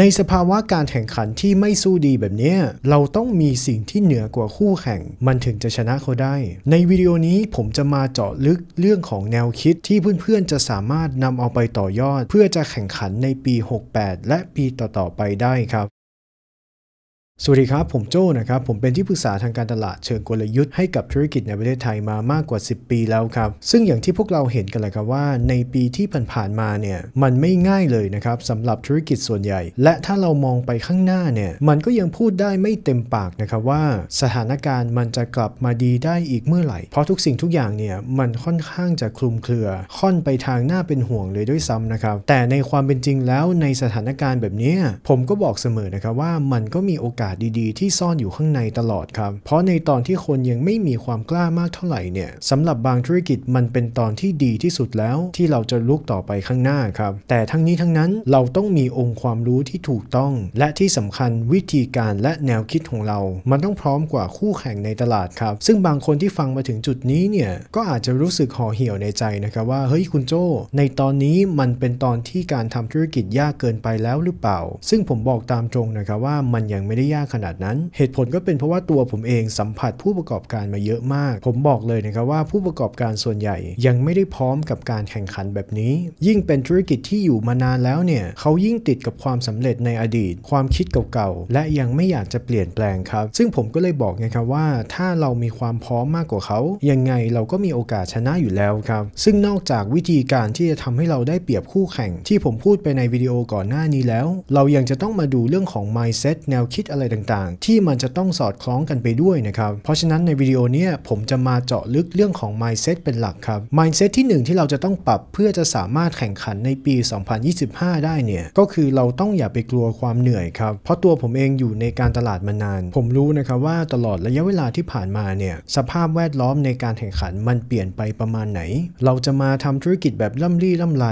ในสภาวะการแข่งขันที่ไม่สู้ดีแบบนี้เราต้องมีสิ่งที่เหนือกว่าคู่แข่ง มันถึงจะชนะเขาได้ ในวิดีโอนี้ผมจะมาเจาะลึกเรื่องของแนวคิดที่เพื่อนๆจะสามารถนำเอาไปต่อยอดเพื่อจะแข่งขันในปี 68 และปีต่อๆไปได้ครับสวัสดีครับ ผมโจ้นะครับผมเป็นที่ปรึกษาทางการตลาดเชิงกลยุทธ์ให้กับธุรกิจในประเทศไทยมามากกว่า 10 ปีแล้วครับ ซึ่งอย่างที่พวกเราเห็นกันเลยครับว่าในปีที่ผ่านๆมาเนี่ยมันไม่ง่ายเลยนะครับสำหรับธุรกิจส่วนใหญ่ และถ้าเรามองไปข้างหน้าเนี่ยมันก็ยังพูดได้ไม่เต็มปากนะครับว่าสถานการณ์มันจะกลับมาดีได้อีกเมื่อไหร่เพราะทุกสิ่งทุกอย่างเนี่ยมันค่อนข้างจะคลุมเครือ ค่อนไปทางหน้าเป็นห่วงเลยด้วยซ้ำนะครับแต่ในความเป็นจริงแล้วในสถานการณ์แบบนี้ผมก็บอกเสมอนะครับว่ามันก็มีโอกาสาศดีๆที่ซ่อนอยู่ข้างในตลอดครับ เพราะในตอนที่คนยังไม่มีความกล้ามากเท่าไหร่เนี่ยสำหรับบางธุรกิจมันเป็นตอนที่ดีที่สุดแล้ว ที่เราจะลุกต่อไปข้างหน้าครับ แต่ทั้งนี้ทั้งนั้นเราต้องมีองค์ความรู้ที่ถูกต้องและที่สำคัญวิธีการและแนวคิดของเรา มันต้องพร้อมกว่าคู่แข่งในตลาดครับ ซึ่งบางคนที่ฟังมาถึงจุดนี้เนี่ยก็อาจจะรู้สึกห่อเหี่ยวในใจนะครับว่าเฮ้ยคุณโจในตอนนี้มันเป็นตอนที่การทำธุรกิจยากเกินไปแล้วหรือเปล่า ซึ่งผมบอกตามตรงนะครับว่ามันยังไม่ได้ยากขนาดนั้นเหตุผลก็เป็นเพราะว่าตัวผมเองสัมผัสผู้ประกอบการมาเยอะมาก ผมบอกเลยนะครับว่าผู้ประกอบการส่วนใหญ่ ยังไม่ได้พร้อมกับการแข่งขันแบบนี้ ยิ่งเป็นธุรกิจที่อยู่มานานแล้วเนี่ย เขายิ่งติดกับความสำเร็จในอดีตความคิดเก่าๆ และยังไม่อยากจะเปลี่ยนแปลงครับ ซึ่งผมก็เลยบอกไงครับว่าถ้าเรามีความพร้อมมากกว่าเขา ยังไงเราก็มีโอกาสชนะอยู่แล้วครับ ซึ่งนอกจากวิธีการที่จะทำให้เราได้เปรียบคู่แข่ง ที่ผมพูดไปในวิดีโอก่อนหน้านี้แล้ว เรายังจะต้องมาดูเรื่องของ mindset แนวคิดอะไรไรต่างๆ ที่มันจะต้องสอดคล้องกันไปด้วยนะครับ เพราะฉะนั้นในวิดีโอนี้ผมจะมาเจาะลึกเรื่องของ mindset เป็นหลักครับ mindset ที่ 1 ที่เราจะต้องปรับเพื่อจะสามารถแข่งขันในปี 2025 ได้เนี่ยก็คือเราต้องอย่าไปกลัวความเหนื่อยครับ เพราะตัวผมเองอยู่ในการตลาดมานาน ผมรู้นะครับว่าตลอดระยะเวลาที่ผ่านมาเนี่ยสภาพแวดล้อมในการแข่งขันมันเปลี่ยนไปประมาณไหน เราจะมาทำธุรกิจแบบล่ำลี่ล่ำไร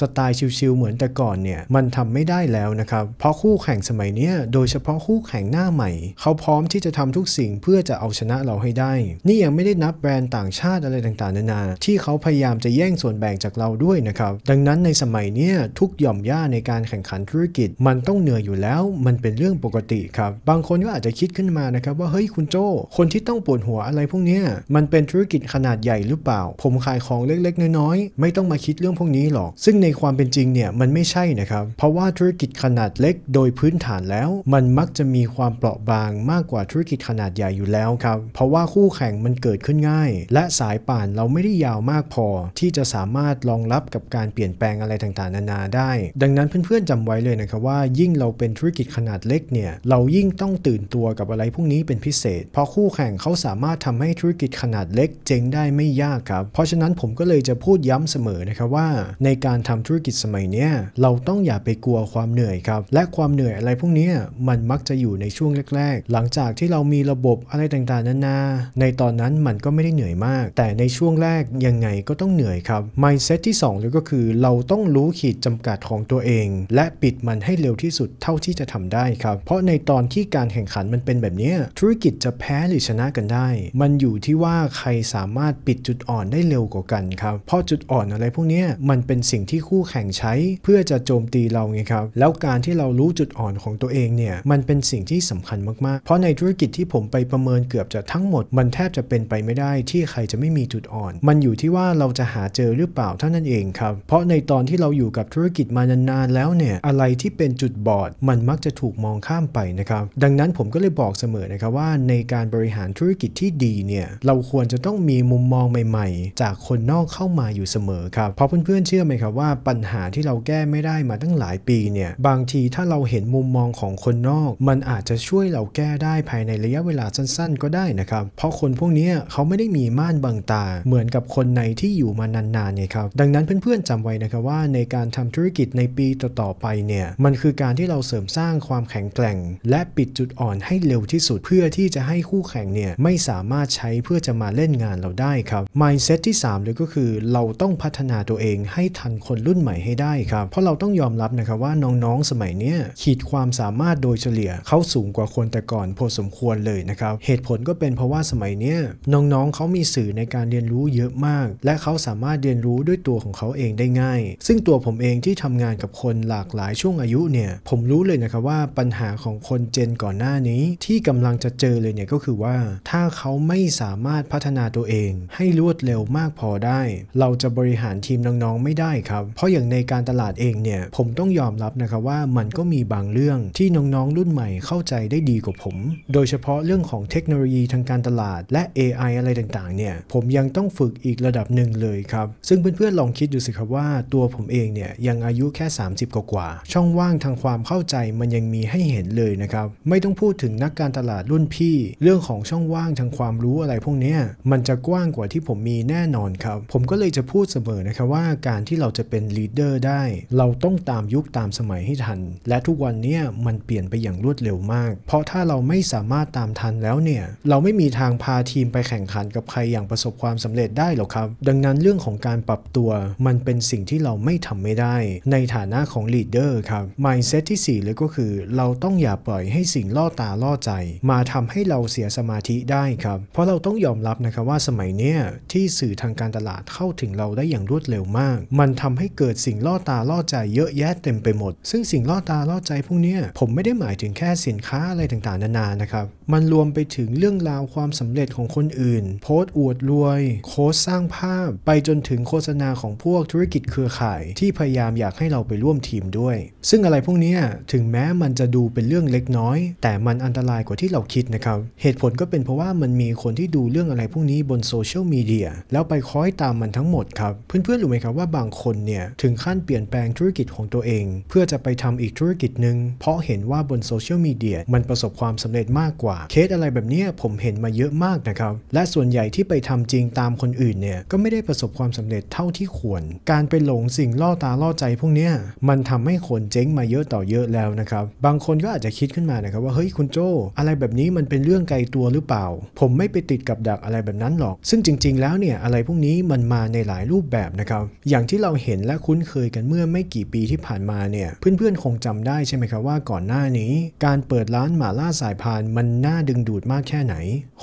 สไตล์ชิลๆเหมือนแต่ก่อนเนี่ยมันทำไม่ได้แล้วนะครับ เพราะคู่แข่งสมัยนี้โดยเฉพาะคู่แข่งห่งหน้าใหม่ เขาพร้อมที่จะทำทุกสิ่งเพื่อจะเอาชนะเราให้ได้ นี่ยังไม่ได้นับแบรนด์ต่างชาติอะไรต่าง ๆ นานาที่เขาพยายามจะแย่งส่วนแบ่งจากเราด้วยนะครับ ดังนั้นในสมัยนี้ทุกหย่อมย่าในการแข่งขันธุรกิจมันต้องเหนื่อยอยู่แล้ว มันเป็นเรื่องปกติครับ บางคนก็อาจจะคิดขึ้นมานะครับว่าเฮ้ยคุณโจคนที่ต้องปวดหัวอะไรพวกนี้มันเป็นธุรกิจขนาดใหญ่หรือเปล่า ผมขายของเล็กๆน้อยๆ ไม่ต้องมาคิดเรื่องพวกนี้หรอก ซึ่งในความเป็นจริงเนี่ยมันไม่ใช่นะครับ เพราะว่าธุรกิจขนาดเล็กโดยพื้นฐานแล้วมันมักจะมีความเปราะบางมากกว่าธุรกิจขนาดใหญ่อยู่แล้วครับเพราะว่าคู่แข่งมันเกิดขึ้นง่าย และสายป่านเราไม่ได้ยาวมากพอที่จะสามารถรองรับกับการเปลี่ยนแปลงอะไรต่างๆนานาได้ ดังนั้นเพื่อนๆจำไว้เลยนะครับว่ายิ่งเราเป็นธุรกิจขนาดเล็กเนี่ยเรายิ่งต้องตื่นตัวกับอะไรพวกนี้เป็นพิเศษเพราะคู่แข่งเขาสามารถทำให้ธุรกิจขนาดเล็กเจ๊งได้ไม่ยากครับเพราะฉะนั้นผมก็เลยจะพูดย้ำเสมอนะครับว่า ในการทำธุรกิจสมัยเนี้ยเราต้องอย่าไปกลัวความเหนื่อยครับและความเหนื่อยอะไรพวกนี้มันมักจะอยู่ในช่วงแรก ๆ หลังจากที่เรามีระบบอะไรต่างๆนานา ในตอนนั้นมันก็ไม่ได้เหนื่อยมาก แต่ในช่วงแรกยังไงก็ต้องเหนื่อยครับ mindset ที่2เลยก็คือเราต้องรู้ขีดจำกัดของตัวเอง และปิดมันให้เร็วที่สุดเท่าที่จะทำได้ครับ เพราะในตอนที่การแข่งขันมันเป็นแบบนี้ ธุรกิจจะแพ้หรือชนะกันได้ มันอยู่ที่ว่าใครสามารถปิดจุดอ่อนได้เร็วกว่ากันครับ เพราะจุดอ่อนอะไรพวกนี้มันเป็นสิ่งที่คู่แข่งใช้ เพื่อจะโจมตีเราไงครับ แล้วการที่เรารู้จุดอ่อนของตัวเองเนี่ยมันเป็นสิ่งที่สำคัญมากๆเพราะในธุรกิจที่ผมไปประเมินเกือบจะทั้งหมด มันแทบจะเป็นไปไม่ได้ ที่ใครจะไม่มีจุดอ่อน มันอยู่ที่ว่าเราจะหาเจอหรือเปล่าเท่านั้นเองครับ เพราะในตอนที่เราอยู่กับธุรกิจมานานๆ แล้วเนี่ยอะไรที่เป็นจุดบอดมันมักจะถูกมองข้ามไปนะครับ ดังนั้นผมก็เลยบอกเสมอนะครับว่าในการบริหารธุรกิจที่ดีเนี่ยเราควรจะต้องมีมุมมองใหม่ๆ จากคนนอกเข้ามาอยู่เสมอครับ เพราะเพื่อนๆเชื่อไหมครับว่าปัญหาที่เราแก้ไม่ได้มาตั้งหลายปีเนี่ยบางทีถ้าเราเห็นมุมมองของคนนอกมันอาจาจจะช่วยเราแก้ได้ภายในระยะเวลาสั้นๆก็ได้นะครับ เพราะคนพวกนี้เขาไม่ได้มีม่านบังตา เหมือนกับคนในที่อยู่มานานๆไงครับ ดังนั้นเพื่อนๆจำไว้นะครับว่าในการทำธุรกิจในปีต่อๆไปเนี่ยมันคือการที่เราเสริมสร้างความแข็งแกร่ง และปิดจุดอ่อนให้เร็วที่สุดเพื่อที่จะให้คู่แข่งเนี่ยไม่สามารถใช้เพื่อจะมาเล่นงานเราได้ครับ mindset ที่ 3 เลยก็คือเราต้องพัฒนาตัวเอง ให้ทันคนรุ่นใหม่ให้ได้ครับ เพราะเราต้องยอมรับนะครับว่าน้องๆสมัยนี้ขีดความสามารถโดยเฉลี่ยเขาเขาสูงกว่าคนแต่ก่อนพอสมควรเลยนะครับ เหตุผลก็เป็นเพราะว่าสมัยนี้น้องๆเขามีสื่อในการเรียนรู้เยอะมาก และเขาสามารถเรียนรู้ด้วยตัวของเขาเองได้ง่าย ซึ่งตัวผมเองที่ทำงานกับคนหลากหลายช่วงอายุเนี่ย ผมรู้เลยนะครับว่าปัญหาของคนเจนก่อนหน้านี้ ที่กำลังจะเจอเลยเนี่ยก็คือว่าถ้าเขาไม่สามารถพัฒนาตัวเอง ให้รวดเร็วมากพอได้ เราจะบริหารทีมน้องๆไม่ได้ครับ เพราะอย่างในการตลาดเองเนี่ยผมต้องยอมรับนะครับว่ามันก็มีบางเรื่องที่น้องๆรุ่นใหม่เข้าใจได้ดีกว่าผม โดยเฉพาะเรื่องของเทคโนโลยีทางการตลาดและ AI อะไรต่างๆ เนี่ย ผมยังต้องฝึกอีกระดับหนึ่งเลยครับ ซึ่งเพื่อนๆ ลองคิดดูสิครับว่าตัวผมเองเนี่ยยังอายุแค่ 30กว่า ช่องว่างทางความเข้าใจมันยังมีให้เห็นเลยนะครับ ไม่ต้องพูดถึงนักการตลาดรุ่นพี่ เรื่องของช่องว่างทางความรู้อะไรพวกนี้มันจะกว้างกว่าที่ผมมีแน่นอนครับ ผมก็เลยจะพูดเสมอนะครับว่าการที่เราจะเป็นลีดเดอร์ได้ เราต้องตามยุคตามสมัยให้ทัน และทุกวันนี้มันเปลี่ยนไปอย่างรวดเร็วงมากเพราะถ้าเราไม่สามารถตามทันแล้วเนี่ย เราไม่มีทางพาทีมไปแข่งขันกับใครอย่างประสบความสำเร็จได้หรอกครับ ดังนั้นเรื่องของการปรับตัว มันเป็นสิ่งที่เราไม่ทำไม่ได้ ในฐานะของลีดเดอร์ครับ mindset ที่ 4เลยก็คือเราต้องอย่าปล่อยให้สิ่งล่อตาล่อใจ มาทำให้เราเสียสมาธิได้ครับ เพราะเราต้องยอมรับนะครับว่าสมัยนี้ที่สื่อทางการตลาดเข้าถึงเราได้อย่างรวดเร็วมาก มันทำให้เกิดสิ่งล่อตาล่อใจเยอะแยะเต็มไปหมด ซึ่งสิ่งล่อตาล่อใจพวกนี้ผมไม่ได้หมายถึงแค่สินค้าอะไรต่างๆนานา นะครับมันรวมไปถึงเรื่องราวความสำเร็จของคนอื่น โพสต์อวดรวย โค้ดสร้างภาพไปจนถึงโฆษณาของพวกธุรกิจเครือข่าย ที่พยายามอยากให้เราไปร่วมทีมด้วย ซึ่งอะไรพวกนี้ถึงแม้มันจะดูเป็นเรื่องเล็กน้อย แต่มันอันตรายกว่าที่เราคิดนะครับ เหตุผลก็เป็นเพราะว่ามันมีคนที่ดูเรื่องอะไรพวกนี้บนโซเชียลมีเดียแล้วไปคล้อยตามมันทั้งหมดครับเพื่อนๆรู้ไหมครับว่า บางคนเนี่ยถึงขั้นเปลี่ยนแปลงธุรกิจของตัวเอง เพื่อจะไปทำอีกธุรกิจหนึ่งเพราะเห็นว่าบนโซเชียลมีเดียมันประสบความสำเร็จมากกว่าาเคสอะไรแบบนี้ผมเห็นมาเยอะมากนะครับ และส่วนใหญ่ที่ไปทำจริงตามคนอื่นเนี่ยก็ไม่ได้ประสบความสำเร็จเท่าที่ควรการไปหลงสิ่งล่อตาล่อใจ พวกนี้มันทำให้คนเจ๊งมาเยอะต่อเยอะแล้วนะครับ บางคนก็อาจจะคิดขึ้นมานะครับว่าเฮ้ยคุณโจอะไรแบบนี้มันเป็นเรื่องไกลตัวหรือเปล่า ผมไม่ไปติดกับดักอะไรแบบนั้นหรอก ซึ่งจริง ๆ แล้วเนี่ยอะไรพวกนี้มันมาในหลายรูปแบบนะครับอย่างที่เราเห็นและคุ้นเคยกันเมื่อไม่กี่ปีที่ผ่านมาเนี่ยเพื่อนๆคงจำได้ใช่ไหมครับว่า ก่อนหน้านี้การเปิดร้านหมาล่าสายพานมันน่าดึงดูดมากแค่ไหน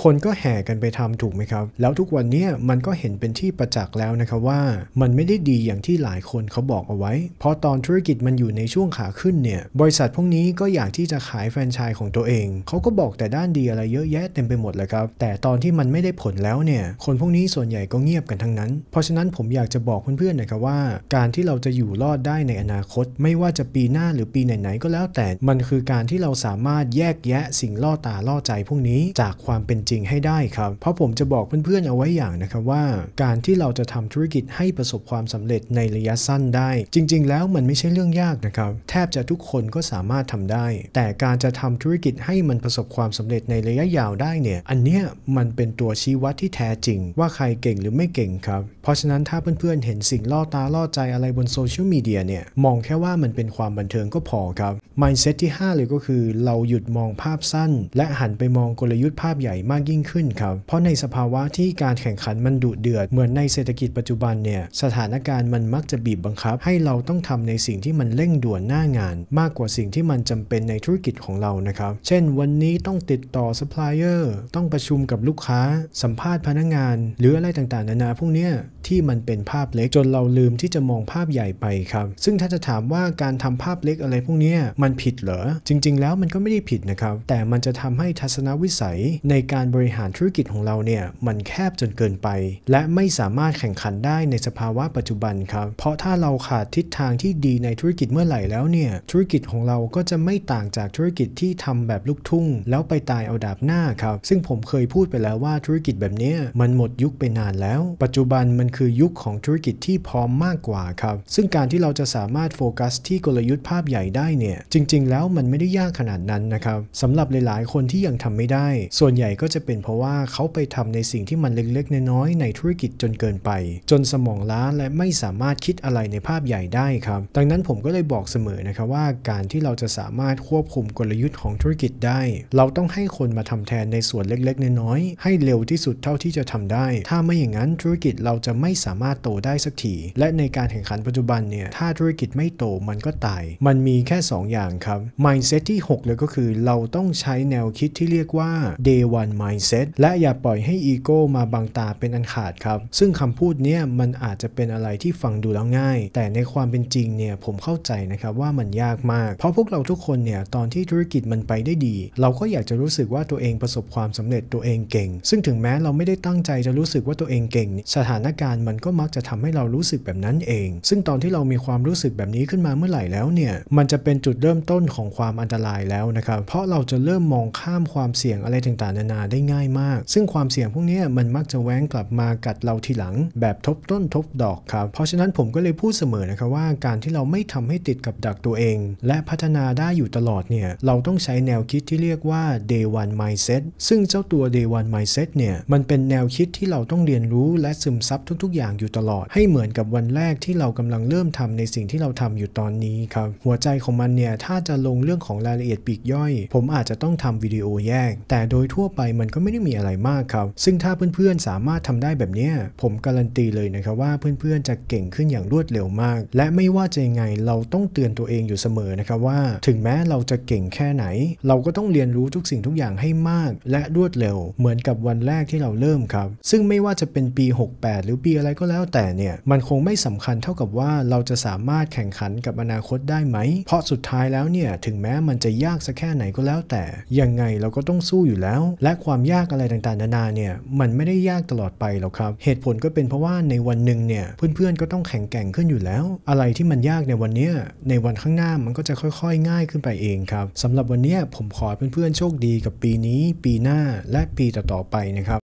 คนก็แห่กันไปทำถูกไหมครับ แล้วทุกวันนี้มันก็เห็นเป็นที่ประจักษ์แล้วนะครับว่ามันไม่ได้ดีอย่างที่หลายคนเขาบอกเอาไว้ เพราะตอนธุรกิจมันอยู่ในช่วงขาขึ้นเนี่ย บริษัทพวกนี้ก็อยากที่จะขายแฟรนไชส์ของตัวเอง เขาก็บอกแต่ด้านดีอะไรเยอะแยะเต็มไปหมดเลยครับ แต่ตอนที่มันไม่ได้ผลแล้วเนี่ย คนพวกนี้ส่วนใหญ่ก็เงียบกันทั้งนั้น เพราะฉะนั้นผมอยากจะบอกเพื่อนๆนะครับว่า การที่เราจะอยู่รอดได้ในอนาคต ไม่ว่าจะปีหน้าหรือปีไหนๆก็แล้ว แต่ มันคือการที่เราสามารถแยกแยะสิ่งล่อตาล่อ่อใจพวกนี้จากความเป็นจริงให้ได้ครับ เพราะผมจะบอกเพื่อนๆเอาไว้อย่างนะครับว่าการที่เราจะทำธุรกิจให้ประสบความสำเร็จในระยะสั้นได้ จริงๆ แล้วมันไม่ใช่เรื่องยากนะครับแทบจะทุกคนก็สามารถทำได้ แต่การจะทำธุรกิจให้มันประสบความสำเร็จในระยะยาวได้เนี่ยอันเนี้ยมันเป็นตัวชี้วัดที่แท้จริง ว่าใครเก่งหรือไม่เก่งครับเพราะฉะนั้นถ้าเพื่อนๆเห็นสิ่งล่อตาล่อใจอะไรบนโซเชียลมีเดียเนี่ยมองแค่ว่ามันเป็นความบันเทิงก็พอครับ mindset ที่5เลยก็คือ เราหยุดมองภาพสั้น และหัันไปมองกลยุทธ์ภาพใหญ่มากยิ่งขึ้นครับ เพราะในสภาวะที่การแข่งขันมันดุเดือดเหมือนในเศรษฐกิจปัจจุบันเนี่ย สถานการณ์มันมักจะบีบบังคับให้เราต้องทำในสิ่งที่มันเร่งด่วนหน้างาน มากกว่าสิ่งที่มันจำเป็นในธุรกิจของเรานะครับ เช่นวันนี้ต้องติดต่อซัพพลายเออร์ต้องประชุมกับลูกค้า สัมภาษณ์พนักงาน หรืออะไรต่างๆนานาพวกเนี้ยที่มันเป็นภาพเล็กจนเราลืมที่จะมองภาพใหญ่ไปครับซึ่งถ้าจะถามว่าการทำภาพเล็กอะไรพวกนี้มันผิดเหรอจริงๆ แล้วมันก็ไม่ได้ผิดนะครับแต่มันจะทำใให้ทัศนวิสัยในการบริหารธุรกิจของเราเนี่ยมันแคบจนเกินไป และไม่สามารถแข่งขันได้ในสภาวะปัจจุบันครับเพราะถ้าเราขาดทิศทางที่ดีในธุรกิจเมื่อไหร่แล้วเนี่ยธุรกิจของเราก็จะไม่ต่างจากธุรกิจที่ทำแบบลูกทุ่งแล้วไปตายเอาดาบหน้าครับซึ่งผมเคยพูดไปแล้วว่าธุรกิจแบบนี้มันหมดยุคไปนานแล้ว ปัจจุบันมันคือยุคของธุรกิจที่พร้อมมากกว่าครับซึ่งการที่เราจะสามารถโฟกัสที่กลยุทธ์ภาพใหญ่ได้เนี่ยจริงๆ แล้วมันไม่ได้ยากขนาดนั้นนะครับสำหรับหลายๆคนที่ที่ยังทำไม่ได้ ส่วนใหญ่ก็จะเป็นเพราะว่าเขาไปทำในสิ่งที่มันเล็กๆน้อยๆในธุรกิจจนเกินไป จนสมองล้าและไม่สามารถคิดอะไรในภาพใหญ่ได้ครับ ดังนั้นผมก็เลยบอกเสมอนะครับว่าการที่เราจะสามารถควบคุมกลยุทธ์ของธุรกิจได้ เราต้องให้คนมาทำแทนในส่วนเล็กๆน้อยๆให้เร็วที่สุดเท่าที่จะทำได้ ถ้าไม่อย่างนั้นธุรกิจเราจะไม่สามารถโตได้สักที และในการแข่งขันปัจจุบันเนี่ย ถ้าธุรกิจไม่โตมันก็ตาย มันมีแค่ 2 อย่างครับ mindset ที่6เลยก็คือเราต้องใช้แนวคิดิดที่เรียกว่า day one mindset และอย่าปล่อยให้อีโก้มาบังตาเป็นอันขาดครับ ซึ่งคำพูดเนี้ยมันอาจจะเป็นอะไรที่ฟังดูแล้วง่าย แต่ในความเป็นจริงเนี่ยผมเข้าใจนะครับว่ามันยากมาก เพราะพวกเราทุกคนเนี่ยตอนที่ธุรกิจมันไปได้ดี เราก็อยากจะรู้สึกว่าตัวเองประสบความสำเร็จตัวเองเก่ง ซึ่งถึงแม้เราไม่ได้ตั้งใจจะรู้สึกว่าตัวเองเก่ง สถานการณ์มันก็มักจะทำให้เรารู้สึกแบบนั้นเอง ซึ่งตอนที่เรามีความรู้สึกแบบนี้ขึ้นมาเมื่อไหร่แล้วเนี่ยมันจะเป็นจุดเริ่มต้นของความอันตรายแล้วนะครับ เพราะเราจะเริ่มมองข้าามความเสี่ยงอะไรต่างๆนานาได้ง่ายมาก ซึ่งความเสี่ยงพวกนี้มันมักจะแว้งกลับมากัดเราทีหลัง แบบทบต้นทบดอกครับ เพราะฉะนั้นผมก็เลยพูดเสมอนะครับว่าการที่เราไม่ทำให้ติดกับดักตัวเอง และพัฒนาได้อยู่ตลอดเนี่ย เราต้องใช้แนวคิดที่เรียกว่า day one mindset ซึ่งเจ้าตัว day one mindset เนี่ยมันเป็นแนวคิดที่เราต้องเรียนรู้ และซึมซับทุกๆอย่างอยู่ตลอด ให้เหมือนกับวันแรกที่เรากำลังเริ่มทำในสิ่งที่เราทำอยู่ตอนนี้ครับหัวใจของมันเนี่ยถ้าจะลงเรื่องของรายละเอียดปีกย่อยผมอาจจะต้องทำวิดีโอโอแยก แต่โดยทั่วไปมันก็ไม่ได้มีอะไรมากครับ ซึ่งถ้าเพื่อนๆสามารถทำได้แบบนี้ผมการันตีเลยนะครับว่าเพื่อนๆจะเก่งขึ้นอย่างรวดเร็วมาก และไม่ว่าจะยังไงเราต้องเตือนตัวเองอยู่เสมอนะครับว่า ถึงแม้เราจะเก่งแค่ไหน เราก็ต้องเรียนรู้ทุกสิ่งทุกอย่างให้มากและรวดเร็วเหมือนกับวันแรกที่เราเริ่มครับ ซึ่งไม่ว่าจะเป็นปี 68 หรือปีอะไรก็แล้วแต่เนี่ยมันคงไม่สำคัญเท่ากับว่าเราจะสามารถแข่งขันกับอนาคตได้ไหม เพราะสุดท้ายแล้วเนี่ยถึงแม้มันจะยากสักแค่ไหนก็แล้วแต่ยังไงเราก็ต้องสู้อยู่แล้ว และความยากอะไรต่างๆ นานาเนี่ยมันไม่ได้ยากตลอดไปหรอกครับ เหตุผลก็เป็นเพราะว่าในวันหนึ่งเนี่ยเพื่อนๆก็ต้องแข่งแก่งขึ้นอยู่แล้ว อะไรที่มันยากในวันนี้ในวันข้างหน้ามันก็จะค่อยๆง่ายขึ้นไปเองครับสำหรับวันนี้ผมขอเพื่อนๆโชคดีกับปีนี้ปีหน้าและปีต่อๆไปนะครับ